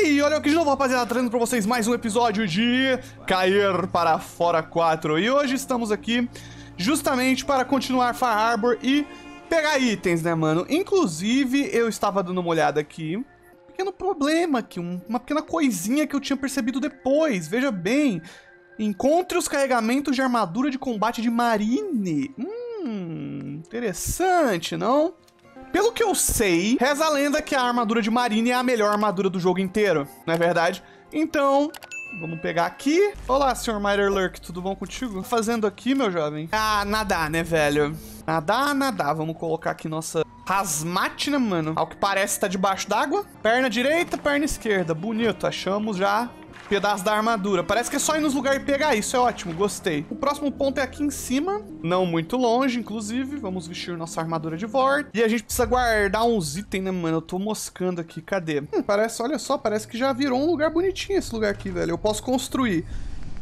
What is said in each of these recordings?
E é olha aqui de novo, rapaziada, trazendo pra vocês mais um episódio de Cair para Fora 4. E hoje estamos aqui justamente para continuar Far Harbor e pegar itens, né, mano? Inclusive, eu estava dando uma olhada aqui, um pequeno problema aqui, uma pequena coisinha que eu tinha percebido depois, veja bem. Encontre os carregamentos de armadura de combate de marine. Hum, interessante, Não? Pelo que eu sei, reza a lenda que a armadura de Marine é a melhor armadura do jogo inteiro, não é verdade? Então, Vamos pegar aqui. Olá, Sr. Miter Lurk, tudo bom contigo? Fazendo aqui, meu jovem? Ah, nadar, né, velho? Nadar, nadar. Vamos colocar aqui nossa hazmat, né, mano? Ao que parece, tá debaixo d'água. Perna direita, perna esquerda. Bonito, achamos já pedaço da armadura. Parece que é só ir nos lugares e pegar isso, é ótimo, gostei. O próximo ponto é aqui em cima, não muito longe, inclusive. Vamos vestir nossa armadura de Vort. E a gente precisa guardar uns itens, né, mano? Eu tô moscando aqui, cadê? Hum, parece, olha só, parece que já virou um lugar bonitinho esse lugar aqui, velho. Eu posso construir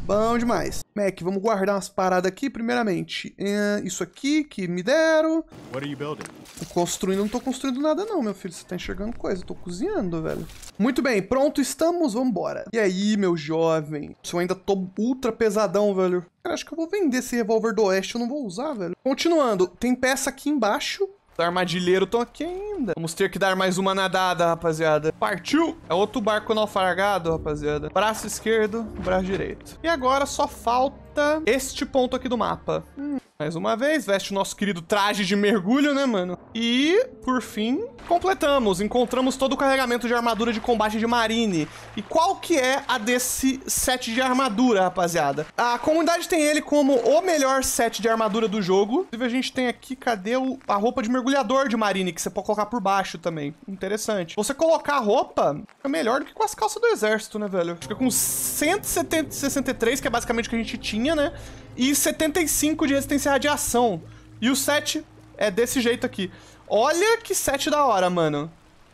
Bom demais. Mac, vamos guardar umas paradas aqui, primeiramente. É, isso aqui que me deram. What are you building? Tô construindo, não tô construindo nada não, meu filho. Você tá enxergando coisa, estou tô cozinhando, velho. Muito bem, pronto, estamos, vambora. E aí, meu jovem? Se eu ainda tô ultra pesadão, velho. Cara, acho que eu vou vender esse revólver do oeste, eu não vou usar, velho. Continuando, tem peça aqui embaixo do tá armadilheiro estão aqui ainda. Vamos ter que dar mais uma nadada, rapaziada. Partiu! É outro barco naufragado, rapaziada. Braço esquerdo, braço direito. E agora só falta este ponto aqui do mapa. Hum, mais uma vez, veste o nosso querido traje de mergulho, né, mano? E, por fim, completamos. Encontramos todo o carregamento de armadura de combate de Marine. E qual que é a desse set de armadura, rapaziada? A comunidade tem ele como o melhor set de armadura do jogo. Inclusive, a gente tem aqui, cadê o, a roupa de mergulhador de Marine, que você pode colocar por baixo também. Interessante. Você colocar a roupa, fica é melhor do que com as calças do exército, né, velho? Fica com 163, que é basicamente o que a gente tinha bolinha, né? E 75 de resistência à radiação. E o 7 é desse jeito aqui. Olha que 7 da hora, mano.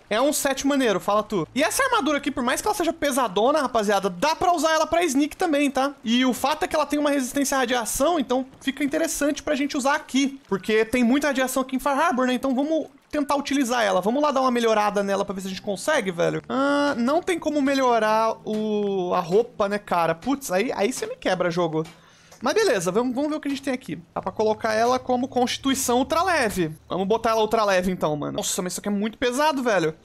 É um 7 maneiro, fala tu. E essa armadura aqui, por mais que ela seja pesadona, rapaziada, dá pra usar ela pra sneak também, tá? E o fato é que ela tem uma resistência à radiação, então fica interessante pra gente usar aqui. Porque tem muita radiação aqui em Far Harbor, né? Então vamos tentar utilizar ela. Vamos lá dar uma melhorada nela pra ver se a gente consegue, velho. Ah, não tem como melhorar o... a roupa, né, cara? Putz, aí, aí você me quebra, jogo. Mas beleza, vamos, vamos ver o que a gente tem aqui. Dá pra colocar ela como constituição ultraleve. Vamos botar ela ultraleve então, mano. Nossa, mas isso aqui é muito pesado, velho.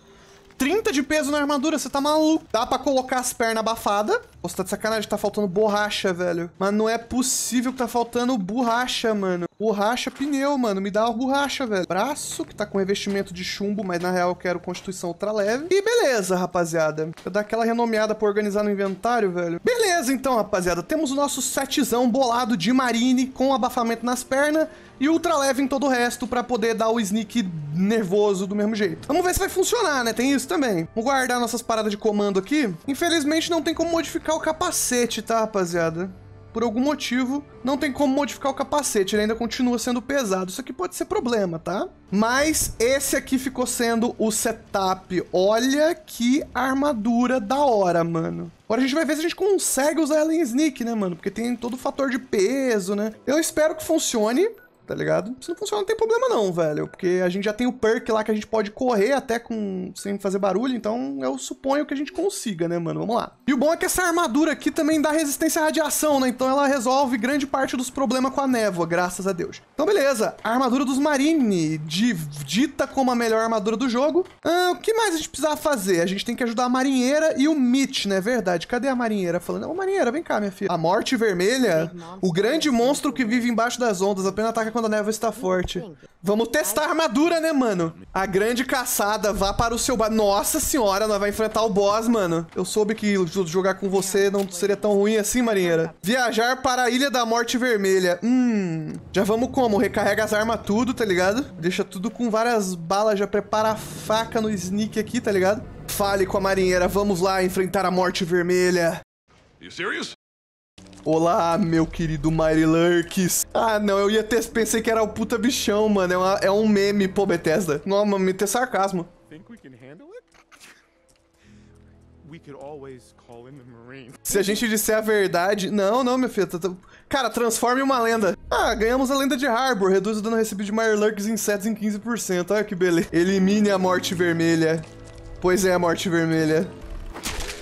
30 de peso na armadura, você tá maluco. Dá pra colocar as pernas abafadas. Nossa, tá de sacanagem, tá faltando borracha, velho. Mas não é possível que tá faltando borracha, mano. Borracha, pneu, mano. Me dá uma borracha, velho. Braço, que tá com revestimento de chumbo, mas na real eu quero constituição ultra leve. E beleza, rapaziada. Eu dar aquela renomeada pra organizar no inventário, velho. Beleza, então, rapaziada. Temos o nosso setzão bolado de marine com abafamento nas pernas e ultra leve em todo o resto para poder dar o sneak nervoso do mesmo jeito. Vamos ver se vai funcionar, né? Tem isso também. Vamos guardar nossas paradas de comando aqui. Infelizmente não tem como modificar modificar o capacete, tá, rapaziada? Por algum motivo, não tem como modificar o capacete, ele ainda continua sendo pesado. Isso aqui pode ser problema, tá? Mas esse aqui ficou sendo o setup. Olha que armadura da hora, mano. Agora a gente vai ver se a gente consegue usar ela em sneak, né, mano? Porque tem todo o fator de peso, né? Eu espero que funcione tá ligado? Se não funciona, não tem problema não, velho. Porque a gente já tem o perk lá que a gente pode correr até com sem fazer barulho, então eu suponho que a gente consiga, né, mano? Vamos lá. E o bom é que essa armadura aqui também dá resistência à radiação, né? Então ela resolve grande parte dos problemas com a névoa, graças a Deus. Então beleza, a armadura dos Marine, de, dita como a melhor armadura do jogo. Ah, o que mais a gente precisava fazer? A gente tem que ajudar a marinheira e o Mitch, né? É verdade. Cadê a marinheira? Falando, ô oh, marinheira, vem cá, minha filha. A morte vermelha, o grande monstro que vive embaixo das ondas, apenas ataca quando a névoa está forte. Vamos testar a armadura, né, mano? A grande caçada, vá para o seu... bar. Nossa senhora, nós vai enfrentar o boss, mano. Eu soube que jogar com você não seria tão ruim assim, marinheira. Viajar para a Ilha da Morte Vermelha. Hum... Já vamos como? Recarrega as armas tudo, tá ligado? Deixa tudo com várias balas, já prepara a faca no sneak aqui, tá ligado? Fale com a marinheira, vamos lá enfrentar a Morte Vermelha. é sério? Olá, meu querido Mighty Lurks. Ah, não, eu ia ter, pensei que era o puta bichão, mano. É, uma, é um meme, pô, Bethesda. Não, mano, me ter sarcasmo. Se a gente disser a verdade... Não, não, meu filho. Tá, tá, cara, transforme uma lenda. Ah, ganhamos a lenda de Harbor. Reduz o dano recebido de Meyer Lurks em insetos em 15%. Olha que beleza. Elimine a morte vermelha. Pois é, a morte vermelha.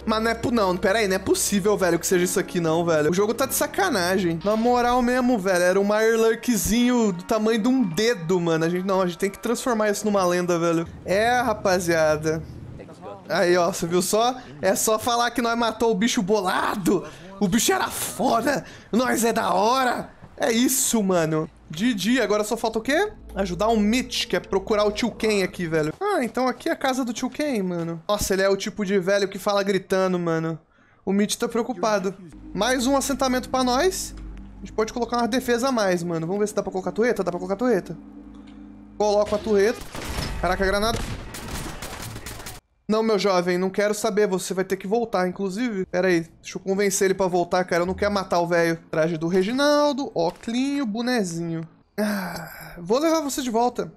Mas não é possível, não. Pera aí, não é possível, velho, que seja isso aqui, não, velho. O jogo tá de sacanagem. Na moral mesmo, velho. Era um Mirelurkzinho do tamanho de um dedo, mano. A gente não, a gente tem que transformar isso numa lenda, velho. É, rapaziada. Aí, ó, você viu só? É só falar que nós matou o bicho bolado. O bicho era foda. Nós é da hora. É isso, mano. Didi, agora só falta o quê? Ajudar o Mitch, que é procurar o tio Ken aqui, velho. Ah, então aqui é a casa do tio Ken, mano. Nossa, ele é o tipo de velho que fala gritando, mano. O Mitch tá preocupado. Mais um assentamento pra nós. A gente pode colocar uma defesa a mais, mano. Vamos ver se dá pra colocar a torreta. Dá pra colocar a torreta. Coloco a torreta. Caraca, a granada. Não, meu jovem, não quero saber. Você vai ter que voltar, inclusive. Pera aí, deixa eu convencer ele pra voltar, cara. Eu não quero matar o velho. Traje do Reginaldo, oclinho, bonezinho. Ah, vou levar você de volta.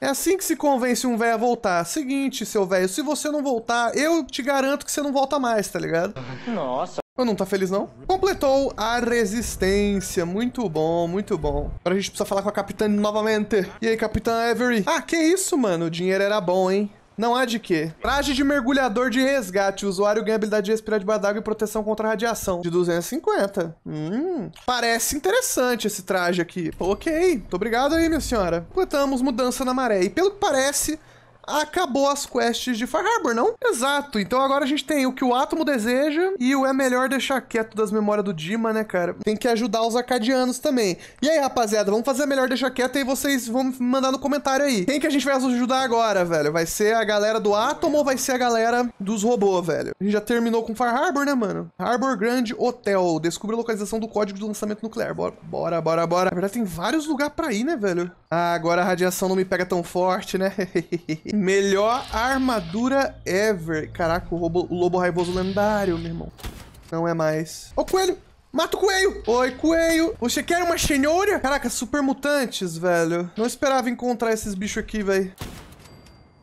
É assim que se convence um velho a voltar. Seguinte, seu velho, se você não voltar, eu te garanto que você não volta mais, tá ligado? Nossa. Eu não tá feliz, não? Completou a resistência. Muito bom, muito bom. Agora a gente precisa falar com a capitã novamente. E aí, capitã Avery? Ah, que isso, mano. O dinheiro era bom, hein? Não há de quê. Traje de mergulhador de resgate. O usuário ganha habilidade de respirar debaixo d'água e proteção contra radiação. De 250. Hum, parece interessante esse traje aqui. Ok, muito obrigado aí, minha senhora. Completamos mudança na maré. E pelo que parece, acabou as quests de Far Harbor, não? Exato. Então agora a gente tem o que o Átomo deseja e o é melhor deixar quieto das memórias do Dima, né, cara? Tem que ajudar os acadianos também. E aí, rapaziada, vamos fazer a melhor deixar quieto e vocês vão mandar no comentário aí. Quem que a gente vai ajudar agora, velho? Vai ser a galera do Átomo ou vai ser a galera dos robôs, velho? A gente já terminou com Far Harbor, né, mano? Harbor Grand Hotel. Descubra a localização do código de lançamento nuclear. Bora, bora, bora, bora. Na verdade, tem vários lugares pra ir, né, velho? Ah, agora a radiação não me pega tão forte, né? Melhor armadura ever. Caraca, o, robo, o lobo raivoso lendário, meu irmão. Não é mais. Ô, coelho! Mata o coelho! Oi, coelho! Você quer uma cenoura? Caraca, super mutantes, velho. Não esperava encontrar esses bichos aqui, velho.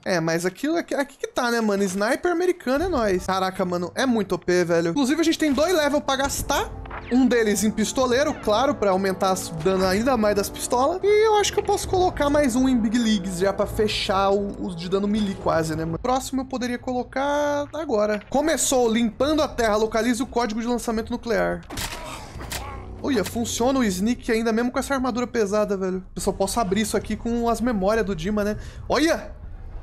É, mas aquilo aqui, aqui que tá, né, mano? Sniper americano é nóis. Caraca, mano, é muito OP, velho. Inclusive, a gente tem dois levels pra gastar um deles em pistoleiro, claro, para aumentar o dano ainda mais das pistolas. E eu acho que eu posso colocar mais um em Big Leagues já para fechar os de dano melee quase, né? Próximo eu poderia colocar agora. Começou limpando a terra, localize o código de lançamento nuclear. Olha, funciona o sneak ainda mesmo com essa armadura pesada, velho. Eu só posso abrir isso aqui com as memórias do Dima, né? Olha!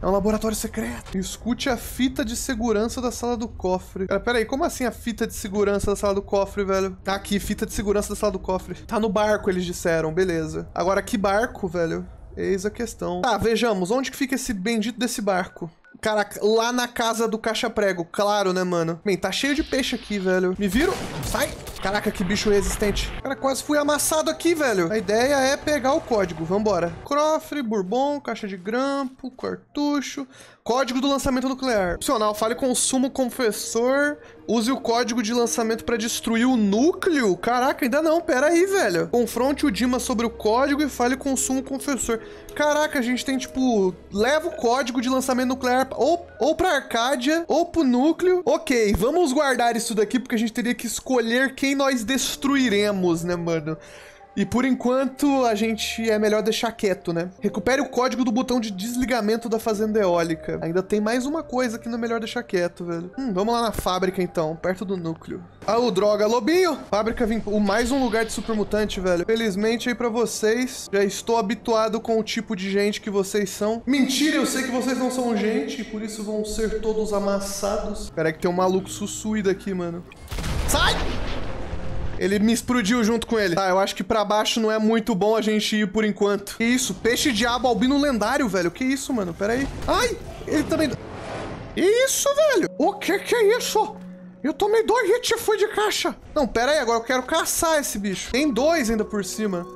É um laboratório secreto. Escute a fita de segurança da sala do cofre. Cara, pera aí, como assim a fita de segurança da sala do cofre, velho? Tá aqui, fita de segurança da sala do cofre. Tá no barco, eles disseram, beleza. Agora, que barco, velho? Eis a questão. Tá, vejamos. Onde que fica esse bendito desse barco? Cara, lá na casa do caixa-prego. Claro, né, mano? Bem, tá cheio de peixe aqui, velho. Me viram? Sai! Caraca, que bicho resistente. Cara, quase fui amassado aqui, velho. A ideia é pegar o código. Vambora. Crofre, bourbon, caixa de grampo, cartucho. Código do lançamento nuclear. Opcional, fale com o sumo confessor, use o código de lançamento para destruir o núcleo. Caraca, ainda não, pera aí, velho. Confronte o Dima sobre o código e fale com o sumo confessor. Caraca, a gente tem, tipo, leva o código de lançamento nuclear ou, ou pra Arcádia, ou pro núcleo. Ok, vamos guardar isso daqui, porque a gente teria que escolher quem nós destruiremos, né, mano? E por enquanto, a gente é melhor deixar quieto, né? Recupere o código do botão de desligamento da fazenda eólica. Ainda tem mais uma coisa que não é melhor deixar quieto, velho. Hum, vamos lá na fábrica, então, perto do núcleo. Ah, o droga, lobinho! Fábrica vim... Mais um lugar de supermutante, velho. Felizmente aí pra vocês, já estou habituado com o tipo de gente que vocês são. Mentira, eu sei que vocês não são gente, e por isso vão ser todos amassados. Peraí que tem um maluco sussuído aqui, mano. Sai! Ele me explodiu junto com ele. Tá, eu acho que pra baixo não é muito bom a gente ir por enquanto. Que isso? Peixe diabo albino lendário, velho. Que isso, mano? Pera aí. Ai! Ele também... Isso, velho! O que que é isso? Eu tomei dois hits e fui de caixa. Não, pera aí, agora eu quero caçar esse bicho. Tem dois ainda por cima.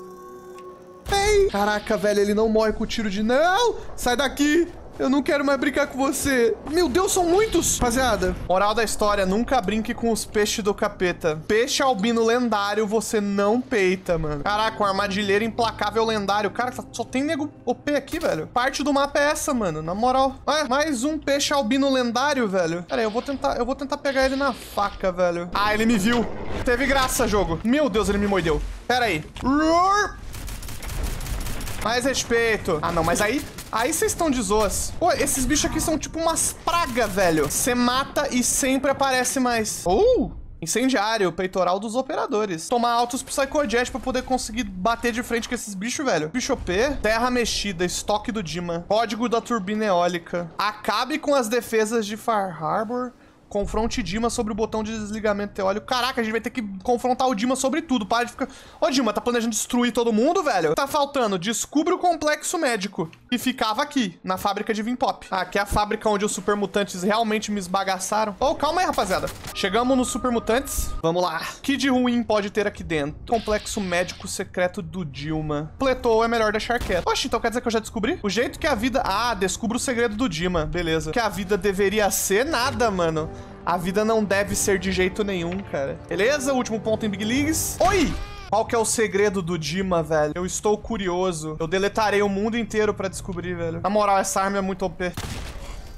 Ei! Caraca, velho, ele não morre com o tiro de... Não! Sai daqui! Eu não quero mais brincar com você. Meu Deus, são muitos, rapaziada. Moral da história, nunca brinque com os peixes do capeta. Peixe albino lendário, você não peita, mano. Caraca, uma armadilheiro implacável lendário. Cara, só tem nego OP aqui, velho. Parte do mapa é essa, mano, na moral. Ué, mais um peixe albino lendário, velho. Pera aí, eu vou tentar, eu vou tentar pegar ele na faca, velho. Ah, ele me viu. Teve graça, jogo. Meu Deus, ele me mordeu. Pera aí. Roar! Mais respeito. Ah, não, mas aí... Aí vocês estão de zoas. Pô, esses bichos aqui são tipo umas pragas, velho. Você mata e sempre aparece mais. Uh! Incendiário, peitoral dos operadores. Tomar altos Psychojet pra poder conseguir bater de frente com esses bichos, velho. Bicho P, terra mexida, estoque do Dima, código da turbina eólica. Acabe com as defesas de Far Harbor. Confronte Dima sobre o botão de desligamento teórico. Caraca, a gente vai ter que confrontar o Dima sobre tudo. Para de ficar... Ô, Dima, tá planejando destruir todo mundo, velho? Tá faltando. Descubra o complexo médico e ficava aqui, na fábrica de Vimpop. Aqui é a fábrica onde os supermutantes realmente me esbagaçaram. Oh, calma aí, rapaziada. Chegamos nos supermutantes. Vamos lá. Que de ruim pode ter aqui dentro? Complexo médico secreto do Dilma. Pletou, é melhor deixar quieto. Oxe, então quer dizer que eu já descobri? O jeito que a vida... Ah, descubro o segredo do Dilma. Beleza. Que a vida deveria ser nada, mano. A vida não deve ser de jeito nenhum, cara. Beleza? Último ponto em Big Leagues. Oi! Qual que é o segredo do Dima, velho? Eu estou curioso. Eu deletarei o mundo inteiro pra descobrir, velho. Na moral, essa arma é muito OP.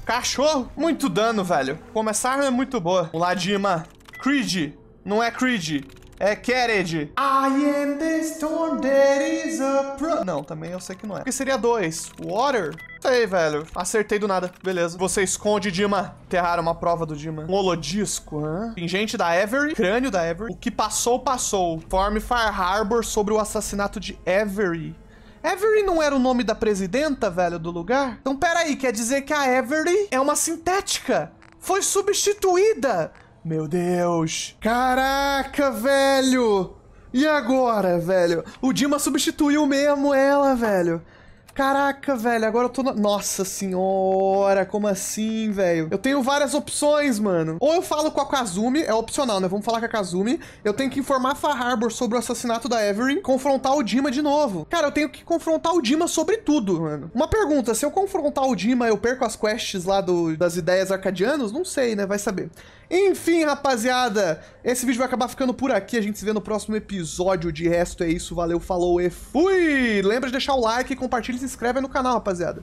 Cachorro? Muito dano, velho. Como essa arma é muito boa. Vamos lá, Dima. Creed. Não é Creed. É Kered? I am the storm that is a pro... Não, também eu sei que não é. Porque seria dois. Water? Sei, tá velho. Acertei do nada. Beleza. Você esconde, Dima. Terrar uma prova do Dima. Um holodisco, hã? Pingente da Avery. Crânio da Avery. O que passou, passou. Forme Far Harbor sobre o assassinato de Avery. Avery não era o nome da presidenta, velho, do lugar? Então, peraí, quer dizer que a Avery é uma sintética. Foi substituída. Meu Deus! Caraca, velho! E agora, velho? O Dima substituiu mesmo ela, velho. Caraca, velho, agora eu tô Nossa senhora, como assim, velho? Eu tenho várias opções, mano. Ou eu falo com a Kazumi, é opcional, né? Vamos falar com a Kazumi. Eu tenho que informar a Far Harbor sobre o assassinato da Avery, confrontar o Dima de novo. Cara, eu tenho que confrontar o Dima sobre tudo, mano. Uma pergunta, se eu confrontar o Dima, eu perco as quests lá do... das ideias arcadianas? Não sei, né? Vai saber. Enfim, rapaziada, esse vídeo vai acabar ficando por aqui. A gente se vê no próximo episódio. De resto, é isso. Valeu, falou e fui! Lembra de deixar o like, compartilha e se inscreve no canal, rapaziada.